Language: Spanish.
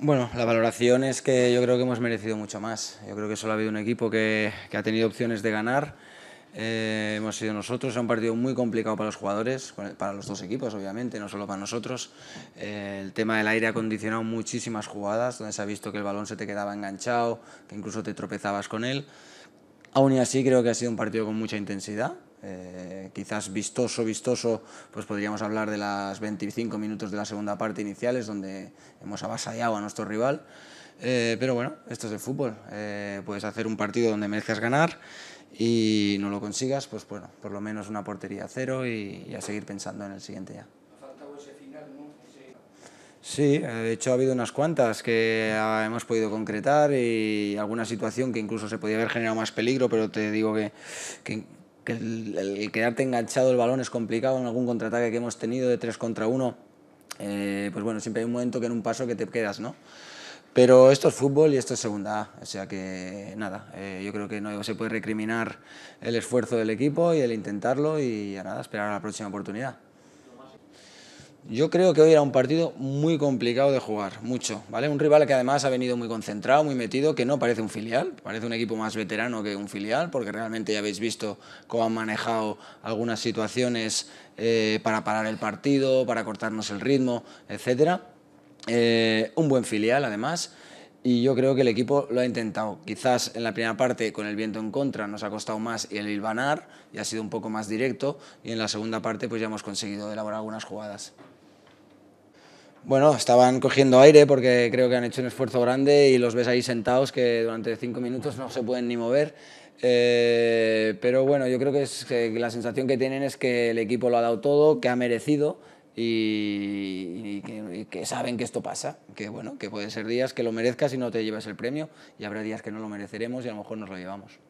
Bueno, la valoración es que yo creo que hemos merecido mucho más. Yo creo que solo ha habido un equipo que, ha tenido opciones de ganar. Eh, hemos sido nosotros, es un partido muy complicado para los jugadores, para los dos equipos obviamente, no solo para nosotros. Eh, el tema del aire ha condicionado muchísimas jugadas, donde se ha visto que el balón se te quedaba enganchado, que incluso te tropezabas con él. Aún así creo que ha sido un partido con mucha intensidad, eh, quizás vistoso, vistoso, pues podríamos hablar de las 25 minutos de la segunda parte iniciales, donde hemos avasallado a nuestro rival. Eh, pero bueno, esto es el fútbol. Eh, puedes hacer un partido donde mereces ganar y no lo consigas, pues bueno, por lo menos una portería a cero y, a seguir pensando en el siguiente ya. Sí, de hecho ha habido unas cuantas que hemos podido concretar y alguna situación que incluso se podía haber generado más peligro, pero te digo que, que el, quedarte enganchado el balón es complicado en algún contraataque que hemos tenido de 3 contra 1, eh, pues bueno, siempre hay un momento que en un paso que te quedas, ¿no? Pero esto es fútbol y esto es segunda o sea que nada, eh, yo creo que no se puede recriminar el esfuerzo del equipo y el intentarlo y nada, esperar a la próxima oportunidad. Yo creo que hoy era un partido muy complicado de jugar, mucho, ¿vale? Un rival que además ha venido muy concentrado, muy metido, que no parece un filial, parece un equipo más veterano que un filial, porque realmente ya habéis visto cómo han manejado algunas situaciones eh, para parar el partido, para cortarnos el ritmo, etc. Eh, un buen filial, además. Y yo creo que el equipo lo ha intentado. Quizás en la primera parte, con el viento en contra, nos ha costado más y el hilvanar y ha sido un poco más directo. Y en la segunda parte, pues ya hemos conseguido elaborar algunas jugadas. Bueno, estaban cogiendo aire porque creo que han hecho un esfuerzo grande y los ves ahí sentados que durante cinco minutos no se pueden ni mover. Eh, pero bueno, yo creo que, la sensación que tienen es que el equipo lo ha dado todo, que ha merecido y, que, saben que esto pasa, que bueno, que pueden ser días que lo merezcas y no te llevas el premio y habrá días que no lo mereceremos y a lo mejor nos lo llevamos.